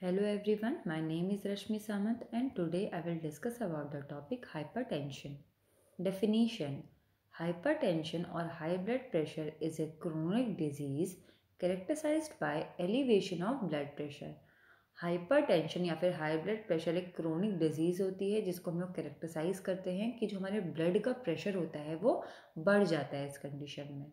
Hello everyone, my name is Rashmi Samant and today I will discuss about the topic hypertension. Definition Hypertension or high blood pressure is a chronic disease characterized by elevation of blood pressure hypertension या फिर high blood pressure एक chronic disease होती है जिसको हम लोग characterised करते हैं कि जो हमारे ब्लड का प्रेशर होता है वो बढ़ जाता है इस कंडीशन में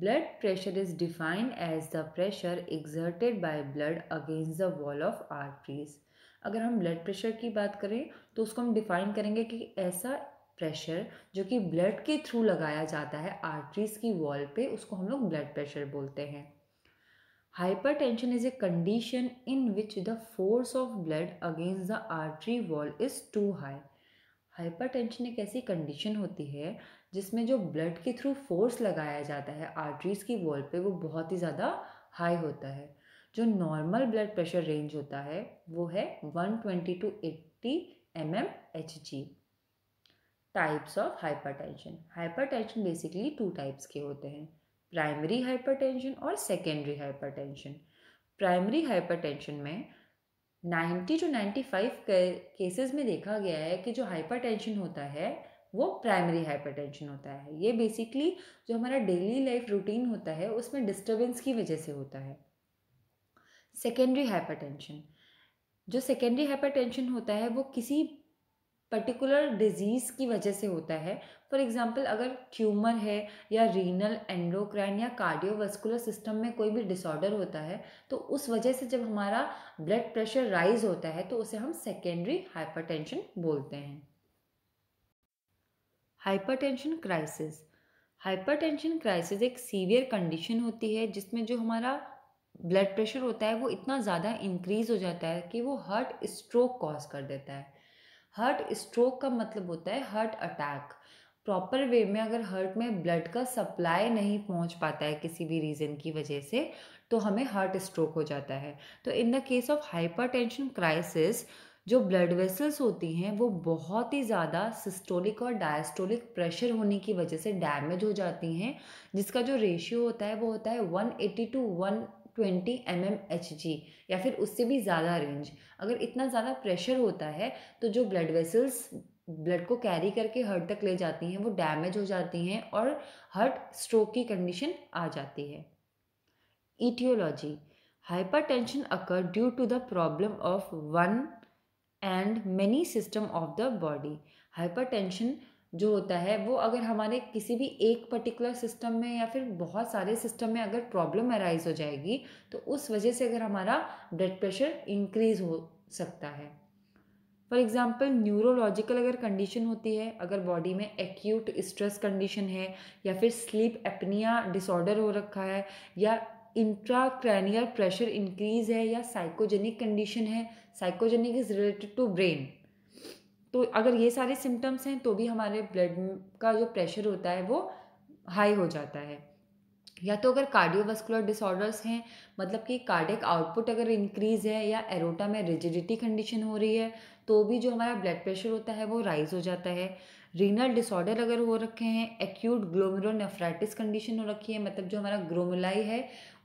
blood pressure is defined as the pressure exerted by blood against the wall of arteries अगर हम ब्लड प्रेशर की बात करें तो उसको हम डिफाइन करेंगे कि ऐसा प्रेशर जो कि ब्लड के थ्रू लगाया जाता है आर्टरीज की वॉल पे उसको हम लोग ब्लड प्रेशर बोलते हैं is a condition in which the force of blood against the artery wall is too high hyper hypertension एक ऐसी कंडीशन होती है जिसमें जो ब्लड के थ्रू फोर्स लगाया जाता है आर्टरीज की वॉल पे वो बहुत ही ज़्यादा हाई होता है जो नॉर्मल ब्लड प्रेशर रेंज होता है वो है 120 to eighty M M H G types of hypertension hypertension basically two types के होते हैं प्राइमरी हाइपरटेंशन और सेकेंडरी हाइपरटेंशन प्राइमरी हाइपरटेंशन में 90 टू 95 केसेस में देखा गया है कि जो हाइपरटेंशन होता है वो प्राइमरी हाइपरटेंशन होता है ये बेसिकली जो हमारा डेली लाइफ रूटीन होता है उसमें डिस्टर्बेंस की वजह से होता है सेकेंडरी हाइपरटेंशन जो सेकेंडरी हाइपरटेंशन होता है वो किसी पर्टिकुलर डिजीज़ की वजह से होता है फॉर एग्ज़ाम्पल अगर ट्यूमर है या रीनल एंडोक्राइन या कार्डियोवास्कुलर सिस्टम में कोई भी डिसऑर्डर होता है तो उस वजह से जब हमारा ब्लड प्रेशर राइज होता है तो उसे हम सेकेंडरी हाइपरटेंशन बोलते हैं हाइपरटेंशन क्राइसिस हाइपरटेंशन क्राइसिस एक सीवियर कंडीशन होती है जिसमें जो हमारा ब्लड प्रेशर होता है वो इतना ज़्यादा इंक्रीज़ हो जाता है कि वो हार्ट स्ट्रोक कॉज कर देता है हार्ट स्ट्रोक का मतलब होता है हार्ट अटैक प्रॉपर वे में अगर हार्ट में ब्लड का सप्लाई नहीं पहुंच पाता है किसी भी रीज़न की वजह से तो हमें हार्ट स्ट्रोक हो जाता है तो in the case of hypertension crisis जो ब्लड वेसल्स होती हैं वो बहुत ही ज़्यादा सिस्टोलिक और डायस्टोलिक प्रेशर होने की वजह से डैमेज हो जाती हैं जिसका जो रेशियो होता है वो होता है 180 to one twenty M M H G या फिर उससे भी ज़्यादा रेंज अगर इतना ज़्यादा प्रेशर होता है तो जो ब्लड वेसल्स ब्लड को कैरी करके हर्ट तक ले जाती हैं वो डैमेज हो जाती हैं और हर्ट स्ट्रोक की कंडीशन आ जाती है hypertension occur due to the problem of one and many system of the body hypertension जो होता है वो अगर हमारे किसी भी एक पर्टिकुलर सिस्टम में या फिर बहुत सारे सिस्टम में अगर प्रॉब्लम अराइज हो जाएगी तो उस वजह से अगर हमारा ब्लड प्रेशर इंक्रीज हो सकता है फॉर एग्ज़ाम्पल न्यूरोलॉजिकल अगर कंडीशन होती है अगर बॉडी में एक्यूट स्ट्रेस कंडीशन है या फिर स्लीप एपनिया डिसऑर्डर हो रखा है या इंट्राक्रैनियल प्रेशर इंक्रीज है या साइकोजेनिक कंडीशन है psychogenic is related to brain तो अगर ये सारे सिम्टम्स हैं तो भी हमारे ब्लड का जो प्रेशर होता है वो हाई हो जाता है या तो अगर कार्डियोवास्कुलर डिसऑर्डर्स हैं मतलब कि कार्डिक आउटपुट अगर इंक्रीज़ है या एरोटा में रिजिडिटी कंडीशन हो रही है तो भी जो हमारा ब्लड प्रेशर होता है वो राइज़ हो जाता है रीनल डिसऑर्डर अगर हो रखे हैं एक्यूट ग्लोमेरोनेफ्राइटिस कंडीशन हो रखी है मतलब जो हमारा ग्रोमुलाई है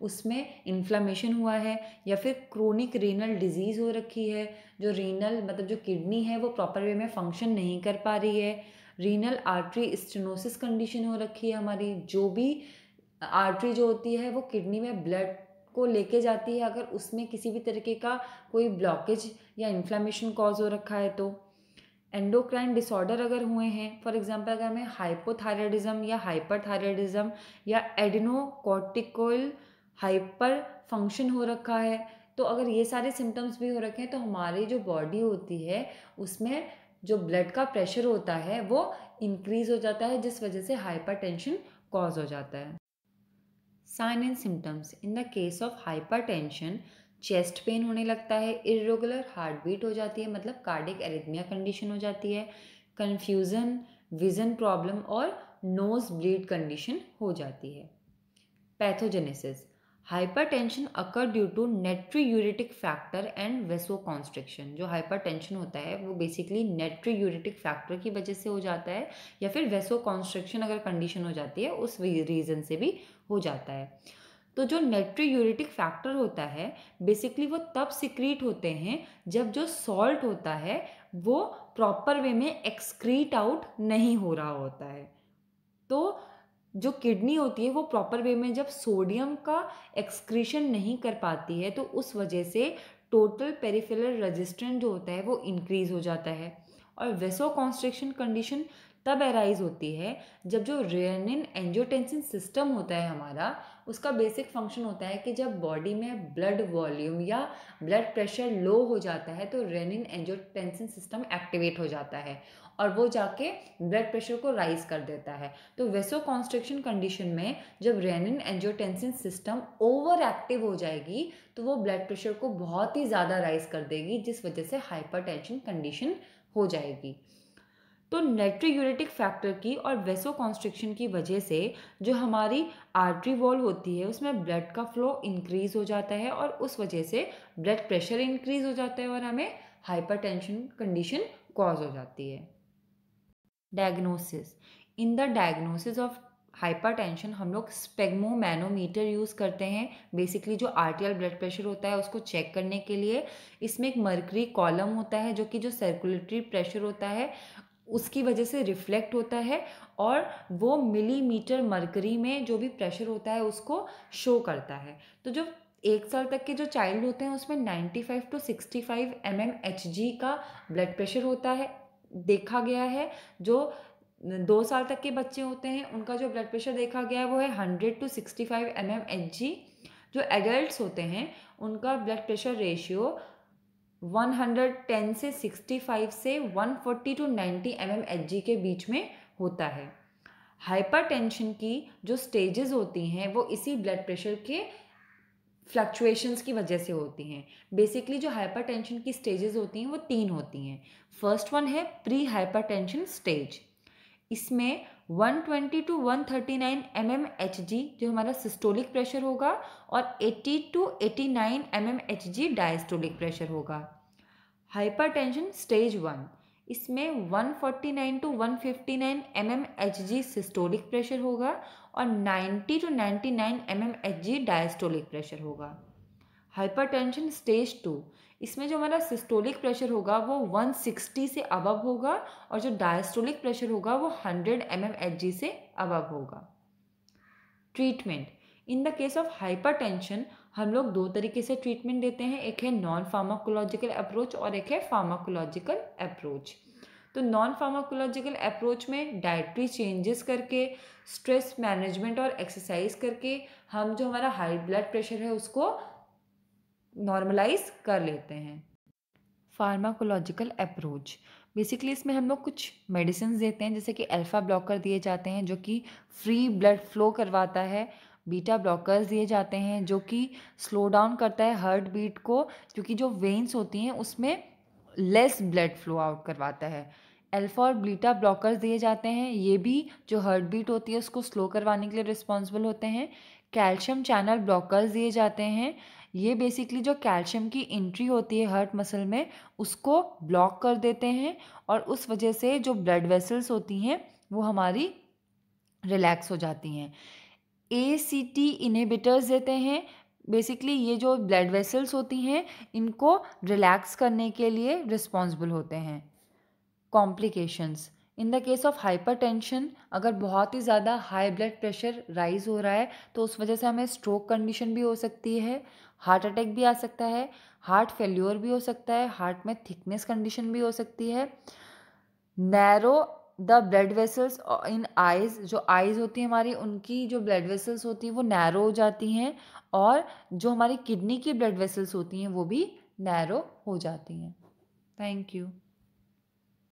उसमें इन्फ्लामेशन हुआ है या फिर क्रोनिक रीनल डिजीज़ हो रखी है जो रीनल मतलब जो किडनी है वो प्रॉपर वे में फंक्शन नहीं कर पा रही है रीनल आर्टरी स्टेनोसिस कंडीशन हो रखी है हमारी जो भी आर्टरी जो होती है वो किडनी में ब्लड को लेके जाती है अगर उसमें किसी भी तरीके का कोई ब्लॉकेज या इन्फ्लामेशन कॉज हो रखा है तो एंडोक्राइन डिसऑर्डर अगर हुए हैं फॉर एग्जांपल अगर हमें हाइपोथायरॉयडिज्म या हाइपरथायरेडिज्म या एडिनोकॉर्टिकोल हाइपर फंक्शन हो रखा है तो अगर ये सारे सिम्टम्स भी हो रखे हैं तो हमारी जो बॉडी होती है उसमें जो ब्लड का प्रेशर होता है वो इंक्रीज़ हो जाता है जिस वजह से टेंशन कॉज हो जाता है and symptoms in the case of hypertension chest pain होने लगता है इरेगुलर हार्ट बीट हो जाती है मतलब कार्डिक एरिथमिया कंडीशन हो जाती है कन्फ्यूज़न विज़न प्रॉब्लम और नोज ब्लीड कंडीशन हो जाती है pathogenesis tension occur due to uretic factor and vasoconstriction जो हाइपर टेंशन होता है वो बेसिकली यूरिटिक फैक्टर की वजह से हो जाता है या फिर वेसो कॉन्स्ट्रिक्शन अगर कंडीशन हो जाती है उस रीज़न से भी हो जाता है तो जो नेट्री यूरिटिक फैक्टर होता है बेसिकली वो तब सिक्रीट होते हैं जब जो सॉल्ट होता है वो प्रॉपर वे में एक्सक्रीट आउट नहीं हो रहा होता है तो जो किडनी होती है वो प्रॉपर वे में जब सोडियम का एक्सक्रीशन नहीं कर पाती है तो उस वजह से टोटल पेरिफेरल रेजिस्टेंस जो होता है वो इंक्रीज़ हो जाता है और वेसो कॉन्स्ट्रिक्शन कंडीशन तब एराइज होती है जब जो रेनिन एंजियोटेंसिन सिस्टम होता है हमारा उसका बेसिक फंक्शन होता है कि जब बॉडी में ब्लड वॉल्यूम या ब्लड प्रेशर लो हो जाता है तो रेनिन एंजियोटेंसिन सिस्टम एक्टिवेट हो जाता है और वो जाके ब्लड प्रेशर को राइज कर देता है तो वेसो कॉन्स्ट्रिक्शन कंडीशन में जब renin angiotensin system over active हो जाएगी तो वो ब्लड प्रेशर को बहुत ही ज़्यादा राइज कर देगी जिस वजह से हाइपर कंडीशन हो जाएगी तो नेट्रोयूरेटिक फैक्टर की और वेसो कॉन्स्ट्रिक्शन की वजह से जो हमारी आर्टरी वॉल होती है उसमें ब्लड का फ्लो इंक्रीज हो जाता है और उस वजह से ब्लड प्रेशर इंक्रीज हो जाता है और हमें हाइपर कंडीशन कॉज हो जाती है diagnosis in the diagnosis of hypertension हम लोग स्पेगमोमैनोमीटर यूज़ करते हैं बेसिकली जो आर्टियल ब्लड प्रेशर होता है उसको चेक करने के लिए इसमें एक मर्करी कॉलम होता है जो कि जो सर्कुलेटरी प्रेशर होता है उसकी वजह से रिफ्लेक्ट होता है और वो मिलीमीटर मरकरी में जो भी प्रेशर होता है उसको शो करता है तो जो एक साल तक के जो चाइल्ड होते हैं उसमें 95 to 65 five M H G का ब्लड प्रेशर होता है देखा गया है जो दो साल तक के बच्चे होते हैं उनका जो ब्लड प्रेशर देखा गया है वो है hundred two sixty five M M H G जो एडल्ट होते हैं उनका ब्लड प्रेशर रेशियो 110 से 65 से 140 टू 90 एम एम के बीच में होता है हाइपरटेंशन की जो स्टेजेस होती हैं वो इसी ब्लड प्रेशर के फ्लक्चुएशंस की वजह से होती हैं बेसिकली जो हाइपरटेंशन की स्टेजेस होती हैं वो तीन होती हैं फर्स्ट वन है प्री हाइपरटेंशन स्टेज इसमें one twenty to one thirty nine M M H G जो हमारा सिस्टोलिक प्रेशर होगा और eighty to eighty nine M M H G diastolic pressure होगा हाइपर टेंशन स्टेज वन इसमें one forty nine to one fifty nine M M H G systolic pressure होगा और ninety to 99 nine M M H G diastolic pressure होगा hypertension stage two इसमें जो हमारा systolic pressure होगा वो 160 से अबव होगा और जो डायस्टोलिक प्रेशर होगा वो 100 एम एम से अबव होगा treatment in the case of hypertension हम लोग दो तरीके से ट्रीटमेंट देते हैं एक है नॉन फार्माकोलॉजिकल अप्रोच और एक है फार्माकोलॉजिकल अप्रोच तो नॉन फार्माकोलॉजिकल अप्रोच में डाइट्री चेंजेस करके स्ट्रेस मैनेजमेंट और एक्सरसाइज करके हम जो हमारा हाई ब्लड प्रेशर है उसको नॉर्मलाइज कर लेते हैं फार्माकोलॉजिकल अप्रोच बेसिकली इसमें हम लोग कुछ मेडिसिन देते हैं जैसे कि अल्फ़ा ब्लॉकर दिए जाते हैं जो कि फ्री ब्लड फ्लो करवाता है बीटा ब्लॉकर्स दिए जाते हैं जो कि स्लो डाउन करता है हार्ट बीट को क्योंकि जो वेन्स होती हैं उसमें लेस ब्लड फ्लो आउट करवाता है अल्फ़ा और बीटा ब्लॉकर्स दिए जाते हैं ये भी जो हर्ट बीट होती है उसको स्लो करवाने के लिए रिस्पॉन्सिबल होते हैं कैल्शियम चैनल ब्लॉकर्स दिए जाते हैं ये बेसिकली जो कैल्शियम की एंट्री होती है हर्ट मसल में उसको ब्लॉक कर देते हैं और उस वजह से जो ब्लड वेसल्स होती हैं वो हमारी रिलैक्स हो जाती हैं ए सी टी इनहिबिटर्स देते हैं बेसिकली ये जो ब्लड वेसल्स होती हैं इनको रिलैक्स करने के लिए रिस्पॉन्सिबल होते हैं complications in the case of hypertension अगर बहुत ही ज़्यादा हाई ब्लड प्रेशर राइज हो रहा है तो उस वजह से हमें स्ट्रोक कंडीशन भी हो सकती है हार्ट अटैक भी आ सकता है हार्ट फेल्योर भी हो सकता है हार्ट में थिकनेस कंडीशन भी हो सकती है narrow the blood vessels in eyes जो आइज़ होती हैं हमारी उनकी जो ब्लड वेसल्स होती हैं वो नैरो हो जाती हैं और जो हमारी किडनी की ब्लड वेसल्स होती हैं वो भी नैरो हो जाती हैं थैंक यू